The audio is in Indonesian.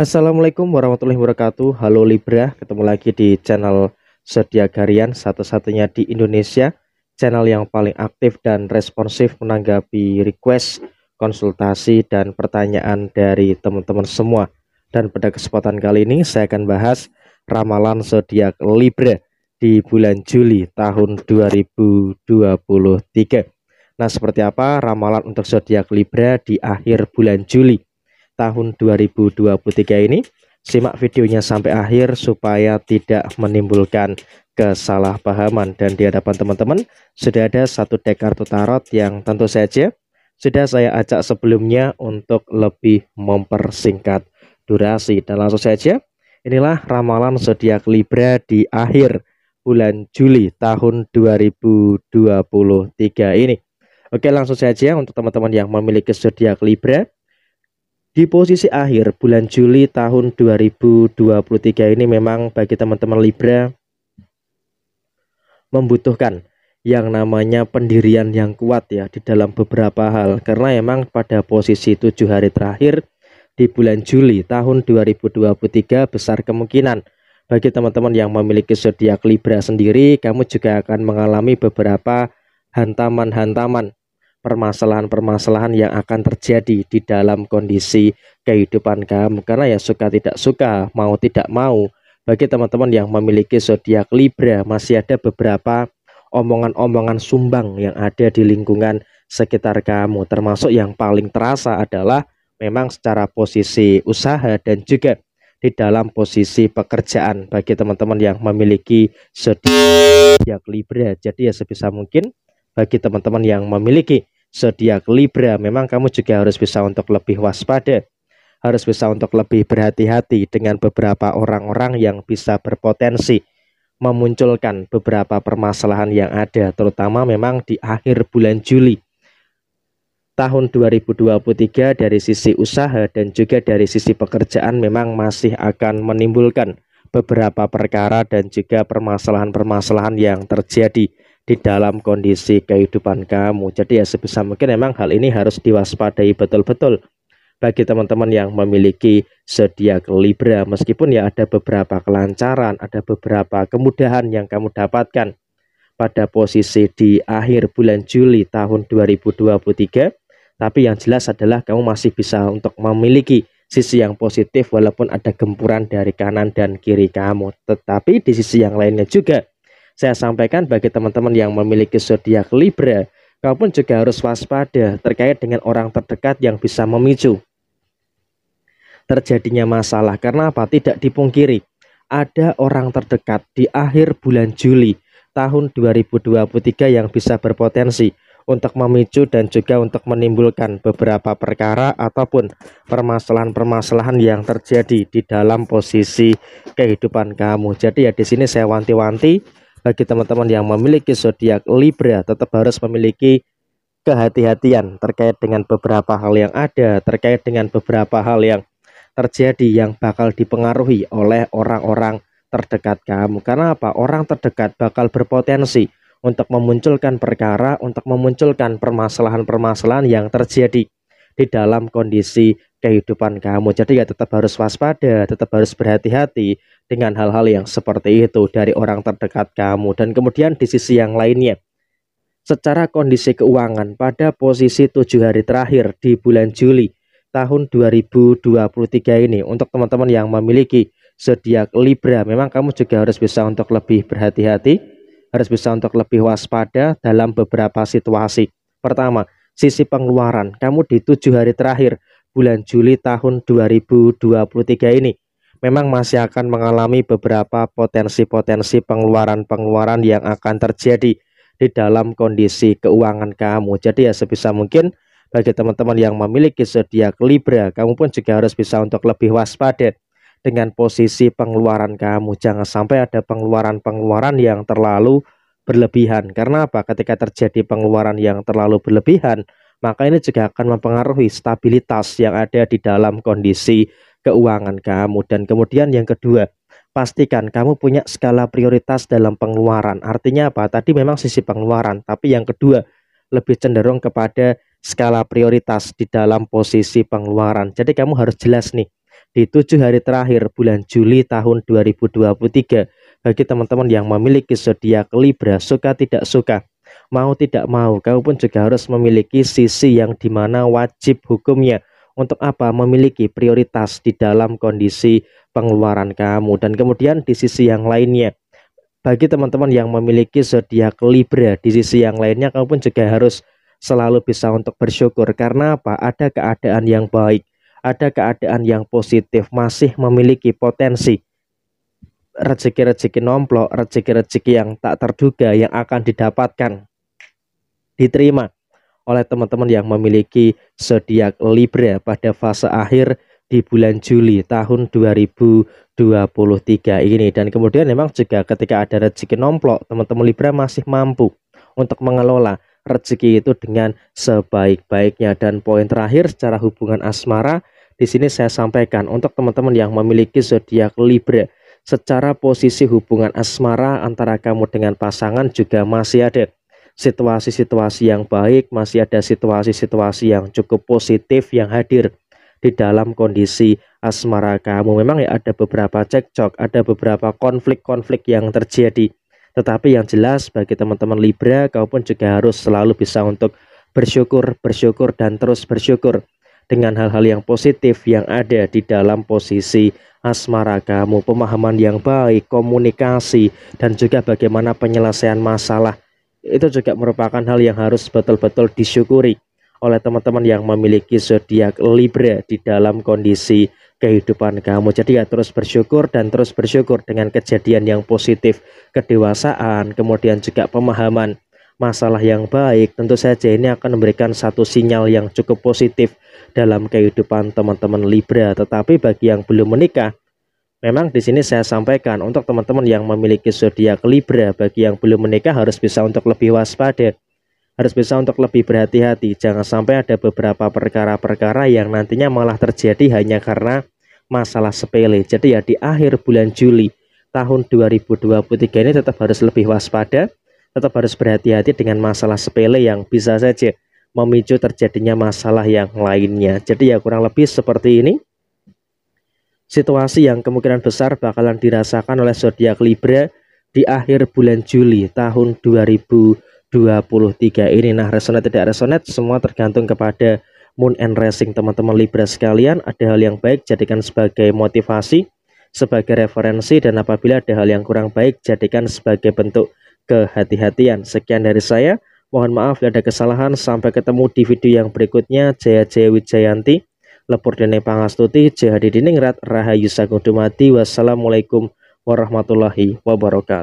Assalamualaikum warahmatullahi wabarakatuh Halo Libra, ketemu lagi di channel Zodiac Harian Satu-satunya di Indonesia Channel yang paling aktif dan responsif menanggapi request, konsultasi, dan pertanyaan dari teman-teman semua Dan pada kesempatan kali ini saya akan bahas Ramalan zodiak Libra di bulan Juli tahun 2023 Nah seperti apa ramalan untuk zodiak Libra di akhir bulan Juli tahun 2023 ini. Simak videonya sampai akhir supaya tidak menimbulkan kesalahpahaman dan di hadapan teman-teman sudah ada satu deck kartu tarot yang tentu saja sudah saya ajak sebelumnya untuk lebih mempersingkat durasi dan langsung saja inilah ramalan zodiak Libra di akhir bulan Juli tahun 2023 ini. Oke, langsung saja untuk teman-teman yang memiliki zodiak Libra di posisi akhir bulan Juli tahun 2023 ini memang bagi teman-teman Libra membutuhkan yang namanya pendirian yang kuat ya di dalam beberapa hal karena emang pada posisi tujuh hari terakhir di bulan Juli tahun 2023 besar kemungkinan bagi teman-teman yang memiliki zodiak Libra sendiri kamu juga akan mengalami beberapa hantaman-hantaman permasalahan-permasalahan yang akan terjadi di dalam kondisi kehidupan kamu karena ya suka tidak suka mau tidak mau bagi teman-teman yang memiliki zodiak Libra masih ada beberapa omongan-omongan sumbang yang ada di lingkungan sekitar kamu termasuk yang paling terasa adalah memang secara posisi usaha dan juga di dalam posisi pekerjaan bagi teman-teman yang memiliki zodiak Libra jadi ya sebisa mungkin bagi teman-teman yang memiliki zodiak Libra, memang kamu juga harus bisa untuk lebih waspada, harus bisa untuk lebih berhati-hati dengan beberapa orang-orang yang bisa berpotensi memunculkan beberapa permasalahan yang ada, terutama memang di akhir bulan Juli tahun 2023 dari sisi usaha dan juga dari sisi pekerjaan memang masih akan menimbulkan beberapa perkara dan juga permasalahan-permasalahan yang terjadi di dalam kondisi kehidupan kamu. Jadi ya sebisa mungkin memang hal ini harus diwaspadai betul-betul bagi teman-teman yang memiliki zodiak Libra meskipun ya ada beberapa kelancaran, ada beberapa kemudahan yang kamu dapatkan pada posisi di akhir bulan Juli tahun 2023 tapi yang jelas adalah kamu masih bisa untuk memiliki sisi yang positif walaupun ada gempuran dari kanan dan kiri kamu. Tetapi di sisi yang lainnya juga saya sampaikan bagi teman-teman yang memiliki zodiak Libra, kau pun juga harus waspada terkait dengan orang terdekat yang bisa memicu terjadinya masalah. Karena apa? Tidak dipungkiri, ada orang terdekat di akhir bulan Juli tahun 2023 yang bisa berpotensi untuk memicu dan juga untuk menimbulkan beberapa perkara ataupun permasalahan-permasalahan yang terjadi di dalam posisi kehidupan kamu. Jadi ya di sini saya wanti-wanti bagi teman-teman yang memiliki zodiak Libra tetap harus memiliki kehati-hatian terkait dengan beberapa hal yang ada, terkait dengan beberapa hal yang terjadi yang bakal dipengaruhi oleh orang-orang terdekat kamu. Karena apa? Orang terdekat bakal berpotensi untuk memunculkan perkara, untuk memunculkan permasalahan-permasalahan yang terjadi di dalam kondisi kehidupan kamu. Jadi ya tetap harus waspada, tetap harus berhati-hati dengan hal-hal yang seperti itu dari orang terdekat kamu. Dan kemudian di sisi yang lainnya, secara kondisi keuangan pada posisi tujuh hari terakhir di bulan Juli tahun 2023 ini untuk teman-teman yang memiliki zodiak Libra memang kamu juga harus bisa untuk lebih berhati-hati harus bisa untuk lebih waspada dalam beberapa situasi pertama sisi pengeluaran kamu di tujuh hari terakhir bulan Juli tahun 2023 ini memang masih akan mengalami beberapa potensi-potensi pengeluaran-pengeluaran yang akan terjadi di dalam kondisi keuangan kamu. Jadi ya sebisa mungkin bagi teman-teman yang memiliki zodiak Libra, kamu pun juga harus bisa untuk lebih waspada dengan posisi pengeluaran kamu. Jangan sampai ada pengeluaran-pengeluaran yang terlalu berlebihan. Karena apa? Ketika terjadi pengeluaran yang terlalu berlebihan, maka ini juga akan mempengaruhi stabilitas yang ada di dalam kondisi keuangan kamu. Dan kemudian yang kedua, pastikan kamu punya skala prioritas dalam pengeluaran. Artinya apa? Tadi memang sisi pengeluaran, tapi yang kedua lebih cenderung kepada skala prioritas di dalam posisi pengeluaran. Jadi kamu harus jelas nih, di tujuh hari terakhir bulan Juli tahun 2023, bagi teman-teman yang memiliki zodiak Libra suka tidak suka mau tidak mau kau pun juga harus memiliki sisi yang dimana wajib hukumnya untuk apa memiliki prioritas di dalam kondisi pengeluaran kamu dan kemudian di sisi yang lainnya bagi teman-teman yang memiliki zodiak Libra di sisi yang lainnya kau pun juga harus selalu bisa untuk bersyukur karena apa ada keadaan yang baik ada keadaan yang positif masih memiliki potensi rezeki-rezeki nomplok, rezeki-rezeki yang tak terduga yang akan didapatkan diterima oleh teman-teman yang memiliki zodiak Libra pada fase akhir di bulan Juli tahun 2023 ini dan kemudian memang juga ketika ada rezeki nomplok teman-teman Libra masih mampu untuk mengelola rezeki itu dengan sebaik-baiknya dan poin terakhir secara hubungan asmara di sini saya sampaikan untuk teman-teman yang memiliki zodiak Libra Secara posisi hubungan asmara antara kamu dengan pasangan juga masih ada situasi-situasi yang baik, masih ada situasi-situasi yang cukup positif yang hadir di dalam kondisi asmara kamu. Memang ya ada beberapa cekcok, ada beberapa konflik-konflik yang terjadi. Tetapi yang jelas bagi teman-teman Libra, kau pun juga harus selalu bisa untuk bersyukur, bersyukur, dan terus bersyukur dengan hal-hal yang positif yang ada di dalam posisi asmara kamu, pemahaman yang baik, komunikasi, dan juga bagaimana penyelesaian masalah. Itu juga merupakan hal yang harus betul-betul disyukuri oleh teman-teman yang memiliki zodiak Libra di dalam kondisi kehidupan kamu. Jadi ya terus bersyukur dan terus bersyukur dengan kejadian yang positif, kedewasaan, kemudian juga pemahaman masalah yang baik, tentu saja ini akan memberikan satu sinyal yang cukup positif dalam kehidupan teman-teman Libra. Tetapi bagi yang belum menikah, memang di sini saya sampaikan untuk teman-teman yang memiliki zodiak Libra, bagi yang belum menikah harus bisa untuk lebih waspada, harus bisa untuk lebih berhati-hati. Jangan sampai ada beberapa perkara-perkara yang nantinya malah terjadi hanya karena masalah sepele. Jadi ya di akhir bulan Juli tahun 2023 ini tetap harus lebih waspada tetap harus berhati-hati dengan masalah sepele yang bisa saja memicu terjadinya masalah yang lainnya. Jadi ya kurang lebih seperti ini. Situasi yang kemungkinan besar bakalan dirasakan oleh zodiak Libra di akhir bulan Juli tahun 2023 ini. Nah, resonate tidak resonate semua tergantung kepada Moon and Racing teman-teman Libra sekalian. Ada hal yang baik jadikan sebagai motivasi, sebagai referensi dan apabila ada hal yang kurang baik jadikan sebagai bentuk kehati-hatian. Sekian dari saya. Mohon maaf bila ada kesalahan. Sampai ketemu di video yang berikutnya. Jaya Jaya Wijayanti, Lepur Dene Pangastuti, Jaya Diningrat, Rahayu Sagung Dumati. Wassalamualaikum warahmatullahi wabarakatuh.